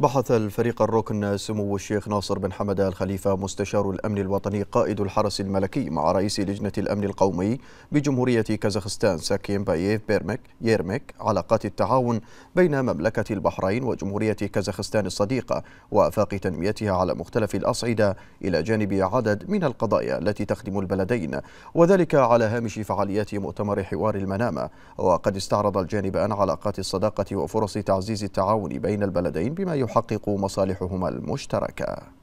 بحث الفريق الركن سمو الشيخ ناصر بن حمد الخليفة مستشار الأمن الوطني قائد الحرس الملكي مع رئيس لجنة الأمن القومي بجمهورية كازاخستان ساكيم بايف بيرمك ييرمك علاقات التعاون بين مملكة البحرين وجمهورية كازاخستان الصديقة وآفاق تنميتها على مختلف الأصعدة إلى جانب عدد من القضايا التي تخدم البلدين وذلك على هامش فعاليات مؤتمر حوار المنامة وقد استعرض الجانبان علاقات الصداقة وفرص تعزيز التعاون بين البلدين بما يحقق مصالحهما المشتركه